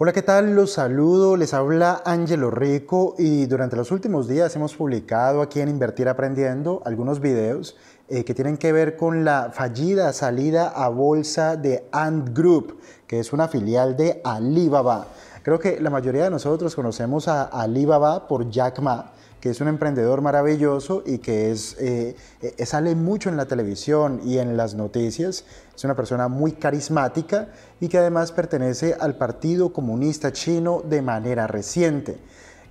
Hola, ¿qué tal? Los saludo, les habla Ángelo Rico y durante los últimos días hemos publicado aquí en Invertir Aprendiendo algunos videos eh, que tienen que ver con la fallida salida a bolsa de Ant Group, que es una filial de Alibaba. Creo que la mayoría de nosotros conocemos a Alibaba por Jack Ma que es un emprendedor maravilloso y que es, eh, eh, sale mucho en la televisión y en las noticias. Es una persona muy carismática y que además pertenece al Partido Comunista Chino de manera reciente.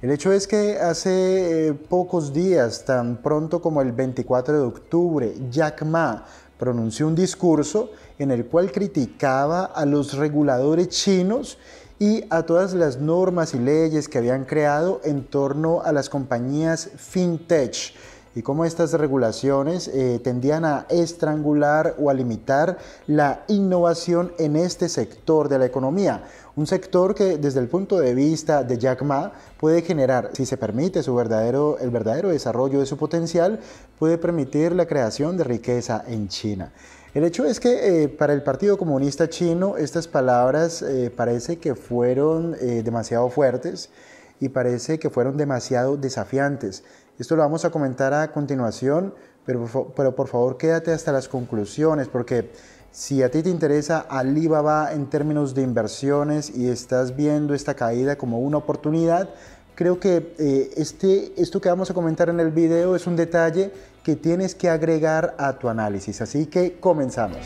El hecho es que hace eh, pocos días, tan pronto como el 24 de octubre, Jack Ma pronunció un discurso en el cual criticaba a los reguladores chinos y a todas las normas y leyes que habían creado en torno a las compañías fintech y cómo estas regulaciones eh, tendían a estrangular o a limitar la innovación en este sector de la economía. Un sector que desde el punto de vista de Jack Ma puede generar, si se permite su verdadero, el verdadero desarrollo de su potencial, puede permitir la creación de riqueza en China. El hecho es que eh, para el Partido Comunista Chino estas palabras eh, parece que fueron eh, demasiado fuertes y parece que fueron demasiado desafiantes. Esto lo vamos a comentar a continuación, pero, pero por favor quédate hasta las conclusiones porque si a ti te interesa Alibaba en términos de inversiones y estás viendo esta caída como una oportunidad, creo que eh, este, esto que vamos a comentar en el video es un detalle que tienes que agregar a tu análisis. Así que comenzamos.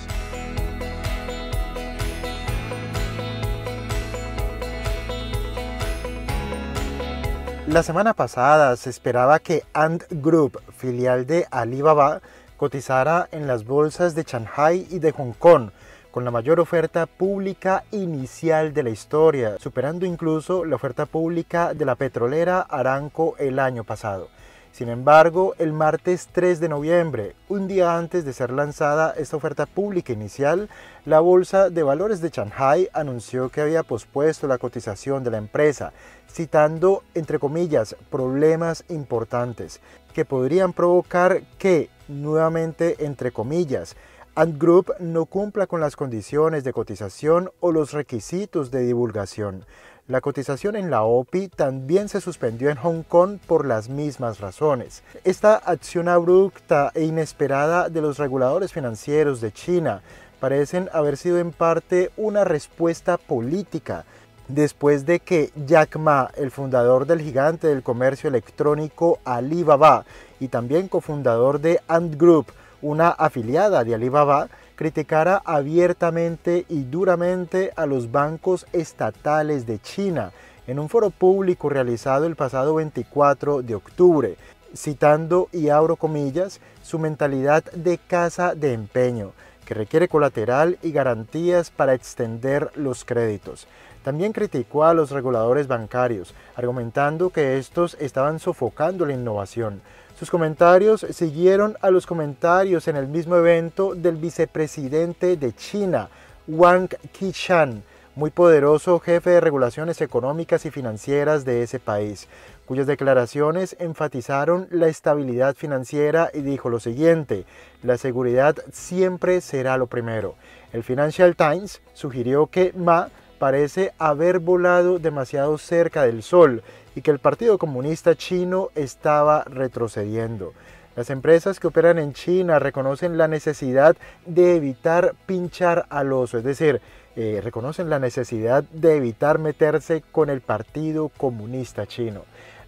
La semana pasada se esperaba que Ant Group, filial de Alibaba, cotizará en las bolsas de Shanghai y de Hong Kong, con la mayor oferta pública inicial de la historia, superando incluso la oferta pública de la petrolera Aranco el año pasado. Sin embargo, el martes 3 de noviembre, un día antes de ser lanzada esta oferta pública inicial, la Bolsa de Valores de Shanghai anunció que había pospuesto la cotización de la empresa, citando, entre comillas, problemas importantes que podrían provocar que nuevamente entre comillas, Ant Group no cumpla con las condiciones de cotización o los requisitos de divulgación. La cotización en la OPI también se suspendió en Hong Kong por las mismas razones. Esta acción abrupta e inesperada de los reguladores financieros de China parecen haber sido en parte una respuesta política después de que Jack Ma, el fundador del gigante del comercio electrónico Alibaba, y también cofundador de Ant Group, una afiliada de Alibaba, criticara abiertamente y duramente a los bancos estatales de China en un foro público realizado el pasado 24 de octubre, citando, y abro comillas, su mentalidad de casa de empeño, que requiere colateral y garantías para extender los créditos. También criticó a los reguladores bancarios, argumentando que estos estaban sofocando la innovación, sus comentarios siguieron a los comentarios en el mismo evento del vicepresidente de China, Wang Qishan, muy poderoso jefe de regulaciones económicas y financieras de ese país, cuyas declaraciones enfatizaron la estabilidad financiera y dijo lo siguiente, la seguridad siempre será lo primero. El Financial Times sugirió que Ma parece haber volado demasiado cerca del sol y que el Partido Comunista Chino estaba retrocediendo. Las empresas que operan en China reconocen la necesidad de evitar pinchar al oso, es decir, eh, reconocen la necesidad de evitar meterse con el Partido Comunista Chino.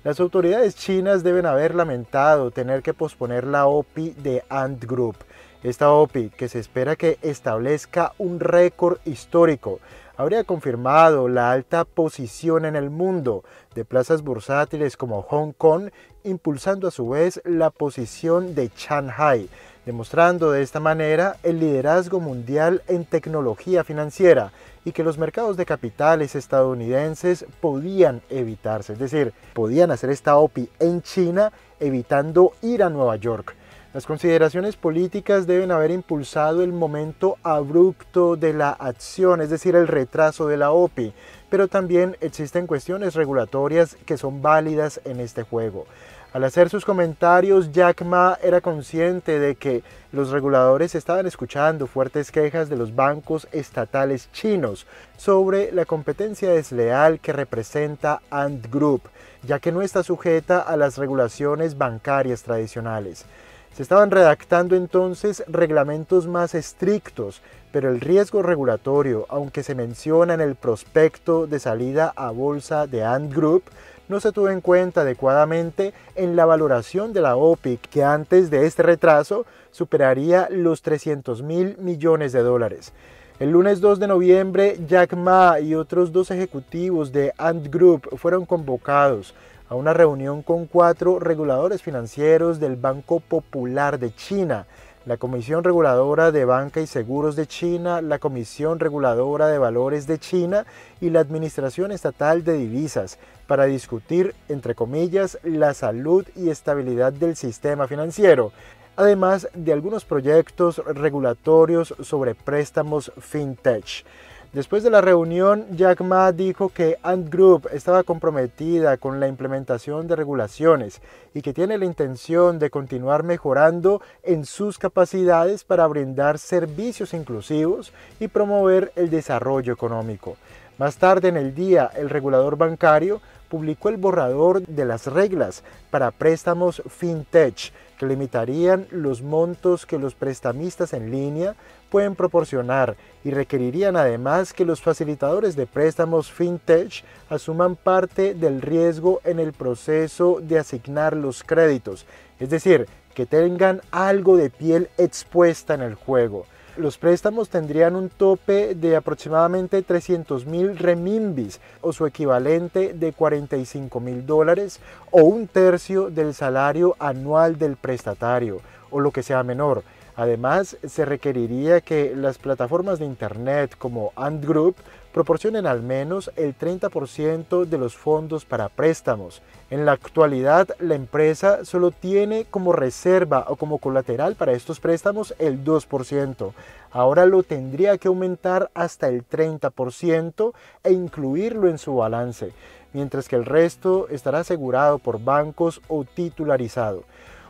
Las autoridades chinas deben haber lamentado tener que posponer la OPI de Ant Group. Esta OPI que se espera que establezca un récord histórico habría confirmado la alta posición en el mundo de plazas bursátiles como Hong Kong, impulsando a su vez la posición de Shanghai, demostrando de esta manera el liderazgo mundial en tecnología financiera y que los mercados de capitales estadounidenses podían evitarse, es decir, podían hacer esta OPI en China evitando ir a Nueva York las consideraciones políticas deben haber impulsado el momento abrupto de la acción, es decir, el retraso de la OPI, pero también existen cuestiones regulatorias que son válidas en este juego. Al hacer sus comentarios, Jack Ma era consciente de que los reguladores estaban escuchando fuertes quejas de los bancos estatales chinos sobre la competencia desleal que representa Ant Group, ya que no está sujeta a las regulaciones bancarias tradicionales. Se estaban redactando entonces reglamentos más estrictos, pero el riesgo regulatorio, aunque se menciona en el prospecto de salida a bolsa de Ant Group, no se tuvo en cuenta adecuadamente en la valoración de la OPIC, que antes de este retraso superaría los 300 mil millones de dólares. El lunes 2 de noviembre, Jack Ma y otros dos ejecutivos de Ant Group fueron convocados una reunión con cuatro reguladores financieros del Banco Popular de China, la Comisión Reguladora de Banca y Seguros de China, la Comisión Reguladora de Valores de China y la Administración Estatal de Divisas para discutir, entre comillas, la salud y estabilidad del sistema financiero, además de algunos proyectos regulatorios sobre préstamos fintech. Después de la reunión, Jack Ma dijo que Ant Group estaba comprometida con la implementación de regulaciones y que tiene la intención de continuar mejorando en sus capacidades para brindar servicios inclusivos y promover el desarrollo económico. Más tarde en el día, el regulador bancario publicó el borrador de las reglas para préstamos fintech que limitarían los montos que los prestamistas en línea pueden proporcionar y requerirían además que los facilitadores de préstamos fintech asuman parte del riesgo en el proceso de asignar los créditos, es decir, que tengan algo de piel expuesta en el juego. Los préstamos tendrían un tope de aproximadamente 300 mil remimbis o su equivalente de 45 mil dólares o un tercio del salario anual del prestatario o lo que sea menor. Además, se requeriría que las plataformas de Internet como Ant Group proporcionen al menos el 30% de los fondos para préstamos. En la actualidad, la empresa solo tiene como reserva o como colateral para estos préstamos el 2%. Ahora lo tendría que aumentar hasta el 30% e incluirlo en su balance, mientras que el resto estará asegurado por bancos o titularizado.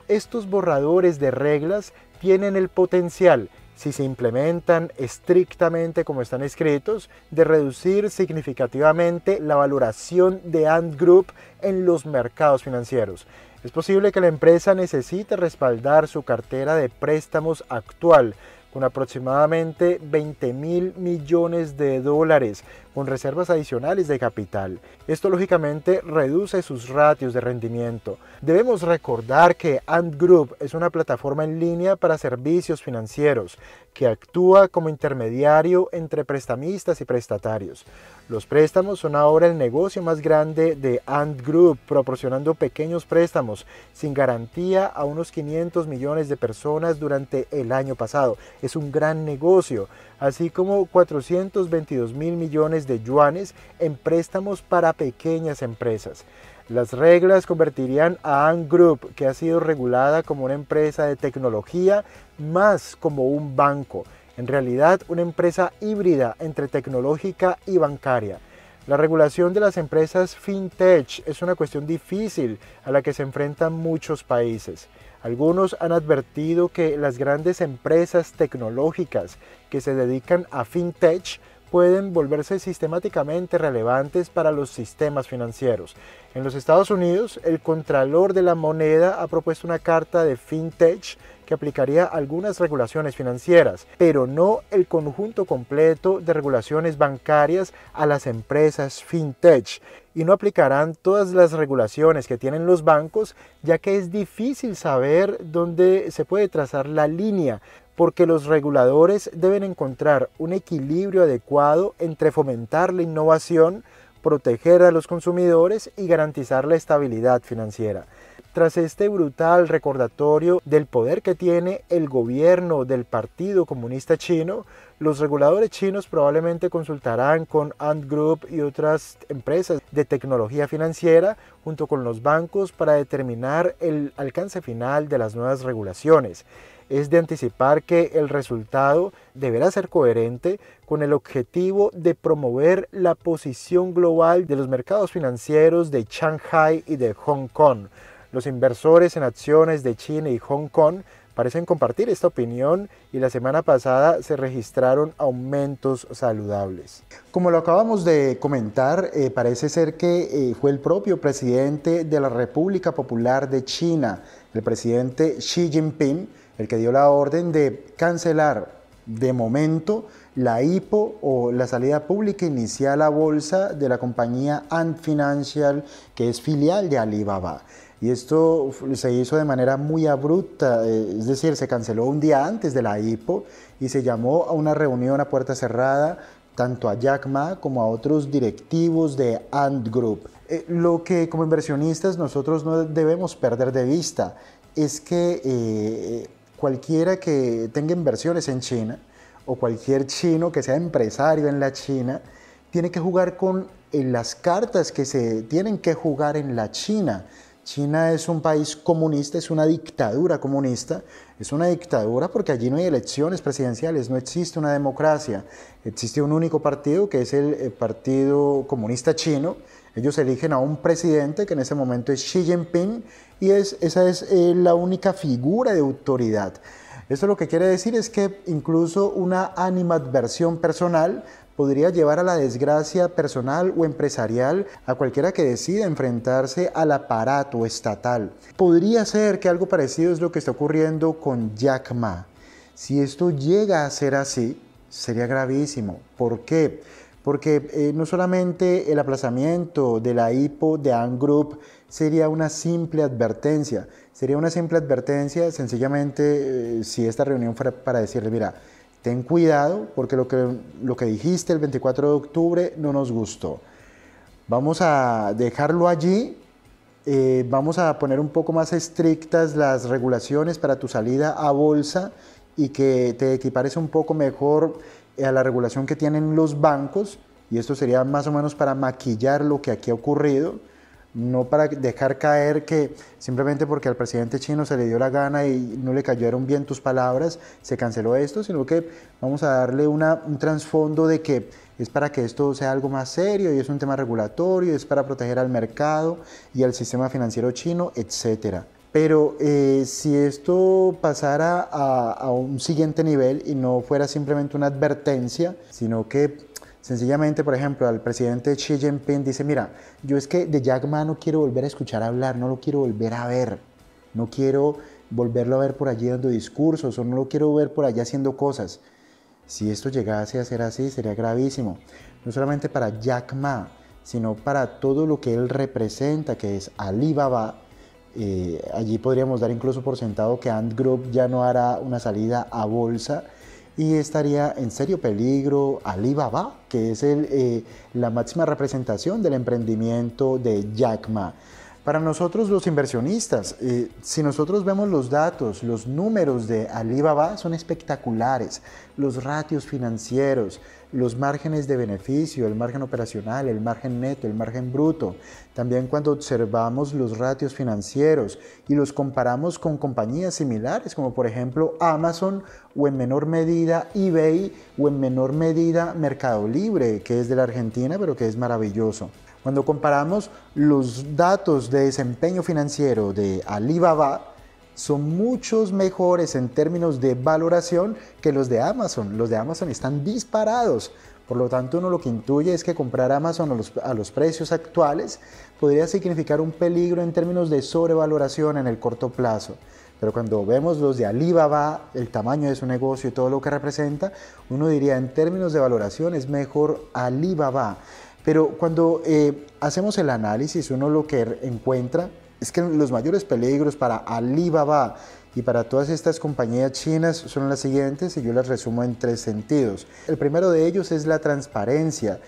Estos borradores de reglas tienen el potencial si se implementan estrictamente como están escritos, de reducir significativamente la valoración de Ant Group en los mercados financieros. Es posible que la empresa necesite respaldar su cartera de préstamos actual con aproximadamente 20 mil millones de dólares con reservas adicionales de capital. Esto lógicamente reduce sus ratios de rendimiento. Debemos recordar que Ant Group es una plataforma en línea para servicios financieros que actúa como intermediario entre prestamistas y prestatarios. Los préstamos son ahora el negocio más grande de Ant Group, proporcionando pequeños préstamos sin garantía a unos 500 millones de personas durante el año pasado. Es un gran negocio así como 422 mil millones de yuanes en préstamos para pequeñas empresas. Las reglas convertirían a Ant Group, que ha sido regulada como una empresa de tecnología, más como un banco, en realidad una empresa híbrida entre tecnológica y bancaria. La regulación de las empresas fintech es una cuestión difícil a la que se enfrentan muchos países. Algunos han advertido que las grandes empresas tecnológicas que se dedican a fintech pueden volverse sistemáticamente relevantes para los sistemas financieros. En los Estados Unidos, el Contralor de la Moneda ha propuesto una carta de FinTech que aplicaría algunas regulaciones financieras, pero no el conjunto completo de regulaciones bancarias a las empresas FinTech y no aplicarán todas las regulaciones que tienen los bancos, ya que es difícil saber dónde se puede trazar la línea porque los reguladores deben encontrar un equilibrio adecuado entre fomentar la innovación, proteger a los consumidores y garantizar la estabilidad financiera. Tras este brutal recordatorio del poder que tiene el gobierno del Partido Comunista Chino, los reguladores chinos probablemente consultarán con Ant Group y otras empresas de tecnología financiera junto con los bancos para determinar el alcance final de las nuevas regulaciones es de anticipar que el resultado deberá ser coherente con el objetivo de promover la posición global de los mercados financieros de Shanghai y de Hong Kong. Los inversores en acciones de China y Hong Kong parecen compartir esta opinión y la semana pasada se registraron aumentos saludables. Como lo acabamos de comentar, eh, parece ser que eh, fue el propio presidente de la República Popular de China, el presidente Xi Jinping, el que dio la orden de cancelar de momento la IPO o la salida pública e inicial a bolsa de la compañía Ant Financial, que es filial de Alibaba. Y esto se hizo de manera muy abrupta, eh, es decir, se canceló un día antes de la IPO y se llamó a una reunión a puerta cerrada tanto a Jack Ma como a otros directivos de Ant Group. Eh, lo que como inversionistas nosotros no debemos perder de vista es que eh, cualquiera que tenga inversiones en China o cualquier chino que sea empresario en la China, tiene que jugar con eh, las cartas que se tienen que jugar en la China. China es un país comunista, es una dictadura comunista, es una dictadura porque allí no hay elecciones presidenciales, no existe una democracia, existe un único partido que es el eh, Partido Comunista Chino ellos eligen a un presidente que en ese momento es Xi Jinping y esa es eh, la única figura de autoridad. Esto lo que quiere decir es que incluso una animadversión personal podría llevar a la desgracia personal o empresarial a cualquiera que decida enfrentarse al aparato estatal. Podría ser que algo parecido es lo que está ocurriendo con Jack Ma. Si esto llega a ser así, sería gravísimo. ¿Por qué? porque eh, no solamente el aplazamiento de la IPO de Group sería una simple advertencia, sería una simple advertencia sencillamente eh, si esta reunión fuera para decirle, mira, ten cuidado porque lo que, lo que dijiste el 24 de octubre no nos gustó. Vamos a dejarlo allí, eh, vamos a poner un poco más estrictas las regulaciones para tu salida a bolsa y que te equipares un poco mejor a la regulación que tienen los bancos, y esto sería más o menos para maquillar lo que aquí ha ocurrido, no para dejar caer que simplemente porque al presidente chino se le dio la gana y no le cayeron bien tus palabras, se canceló esto, sino que vamos a darle un trasfondo de que es para que esto sea algo más serio y es un tema regulatorio, es para proteger al mercado y al sistema financiero chino, etcétera. Pero eh, si esto pasara a, a un siguiente nivel y no fuera simplemente una advertencia, sino que Sencillamente, por ejemplo, al presidente Xi Jinping dice, mira, yo es que de Jack Ma no quiero volver a escuchar hablar, no lo quiero volver a ver, no quiero volverlo a ver por allí dando discursos o no lo quiero ver por allá haciendo cosas. Si esto llegase a ser así, sería gravísimo, no solamente para Jack Ma, sino para todo lo que él representa, que es Alibaba eh, allí podríamos dar incluso por sentado que Ant Group ya no hará una salida a bolsa y estaría en serio peligro Alibaba, que es eh, la máxima representación del emprendimiento de Jack Ma. Para nosotros los inversionistas, eh, si nosotros vemos los datos, los números de Alibaba son espectaculares, los ratios financieros, los márgenes de beneficio, el margen operacional, el margen neto, el margen bruto. También cuando observamos los ratios financieros y los comparamos con compañías similares como por ejemplo Amazon o en menor medida eBay o en menor medida Mercado Libre, que es de la Argentina pero que es maravilloso. Cuando comparamos los datos de desempeño financiero de Alibaba, son muchos mejores en términos de valoración que los de Amazon. Los de Amazon están disparados. Por lo tanto, uno lo que intuye es que comprar Amazon a los, precios actuales podría significar un peligro en términos de sobrevaloración en el corto plazo. Pero cuando vemos los de Alibaba, el tamaño de su negocio y todo lo que representa, uno diría en términos de valoración es mejor Alibaba. Pero cuando eh, hacemos el análisis, uno lo que encuentra es que los mayores peligros para Alibaba y para todas estas compañías chinas son las siguientes y yo las resumo en tres sentidos. El primero de ellos es la transparencia.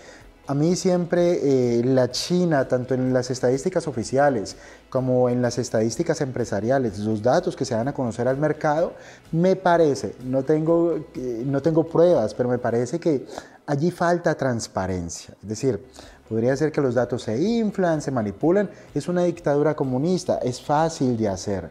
A mí siempre eh, la China, tanto en las estadísticas oficiales como en las estadísticas empresariales, los datos que se dan a conocer al mercado, me parece, no tengo, eh, no tengo pruebas, pero me parece que allí falta transparencia. Es decir, podría ser que los datos se inflan, se manipulan. Es una dictadura comunista, es fácil de hacer.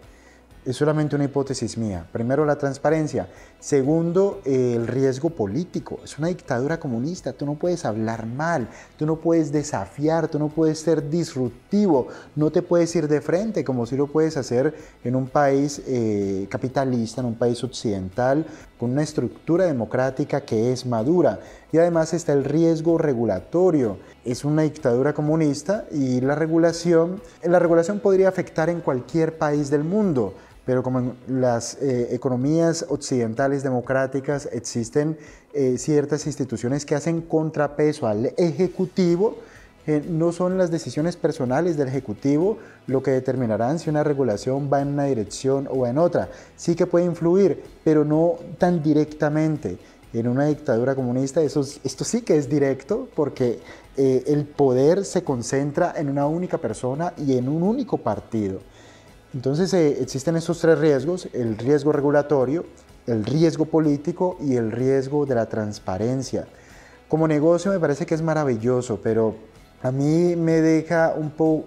Es solamente una hipótesis mía. Primero, la transparencia. Segundo, el riesgo político. Es una dictadura comunista. Tú no puedes hablar mal, tú no puedes desafiar, tú no puedes ser disruptivo, no te puedes ir de frente como si lo puedes hacer en un país eh, capitalista, en un país occidental con una estructura democrática que es madura y además está el riesgo regulatorio. Es una dictadura comunista y la regulación, la regulación podría afectar en cualquier país del mundo, pero como en las eh, economías occidentales democráticas existen eh, ciertas instituciones que hacen contrapeso al Ejecutivo, eh, no son las decisiones personales del Ejecutivo lo que determinarán si una regulación va en una dirección o en otra. Sí que puede influir, pero no tan directamente. En una dictadura comunista eso, esto sí que es directo porque eh, el poder se concentra en una única persona y en un único partido. Entonces eh, existen esos tres riesgos, el riesgo regulatorio, el riesgo político y el riesgo de la transparencia. Como negocio me parece que es maravilloso, pero a mí me deja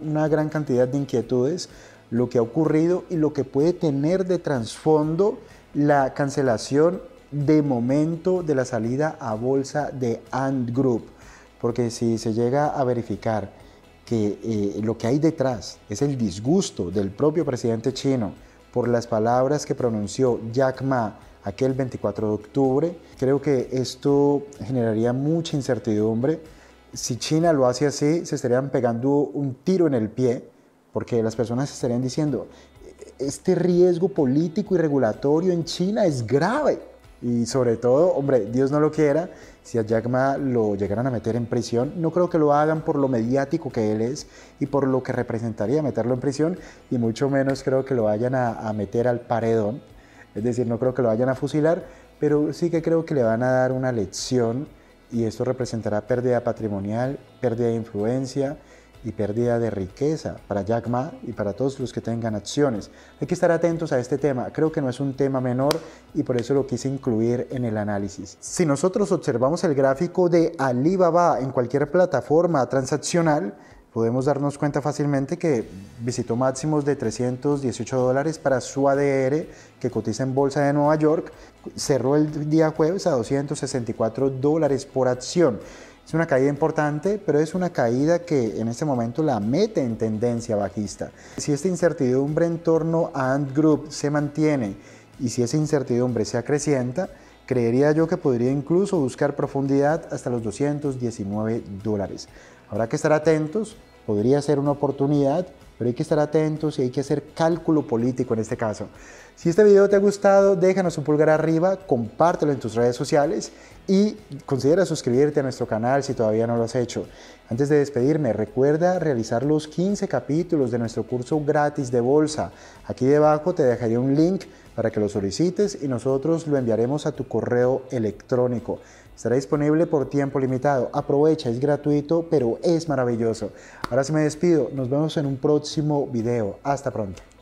una gran cantidad de inquietudes lo que ha ocurrido y lo que puede tener de trasfondo la cancelación de momento de la salida a bolsa de Ant Group. Porque si se llega a verificar que eh, lo que hay detrás es el disgusto del propio presidente chino por las palabras que pronunció Jack Ma aquel 24 de octubre, creo que esto generaría mucha incertidumbre si China lo hace así, se estarían pegando un tiro en el pie, porque las personas estarían diciendo, este riesgo político y regulatorio en China es grave. Y sobre todo, hombre, Dios no lo quiera, si a Jack Ma lo llegaran a meter en prisión, no creo que lo hagan por lo mediático que él es y por lo que representaría meterlo en prisión, y mucho menos creo que lo vayan a, a meter al paredón, es decir, no creo que lo vayan a fusilar, pero sí que creo que le van a dar una lección y esto representará pérdida patrimonial, pérdida de influencia y pérdida de riqueza para Jack Ma y para todos los que tengan acciones. Hay que estar atentos a este tema, creo que no es un tema menor y por eso lo quise incluir en el análisis. Si nosotros observamos el gráfico de Alibaba en cualquier plataforma transaccional, podemos darnos cuenta fácilmente que visitó máximos de 318 dólares para su ADR que cotiza en Bolsa de Nueva York, cerró el día jueves a 264 dólares por acción. Es una caída importante, pero es una caída que en este momento la mete en tendencia bajista. Si esta incertidumbre en torno a Ant Group se mantiene y si esa incertidumbre se acrecienta, creería yo que podría incluso buscar profundidad hasta los 219 dólares. Habrá que estar atentos podría ser una oportunidad, pero hay que estar atentos y hay que hacer cálculo político en este caso. Si este video te ha gustado, déjanos un pulgar arriba, compártelo en tus redes sociales y considera suscribirte a nuestro canal si todavía no lo has hecho. Antes de despedirme, recuerda realizar los 15 capítulos de nuestro curso gratis de bolsa. Aquí debajo te dejaré un link para que lo solicites y nosotros lo enviaremos a tu correo electrónico. Estará disponible por tiempo limitado. Aprovecha, es gratuito, pero es maravilloso. Ahora sí me despido. Nos vemos en un próximo video. Hasta pronto.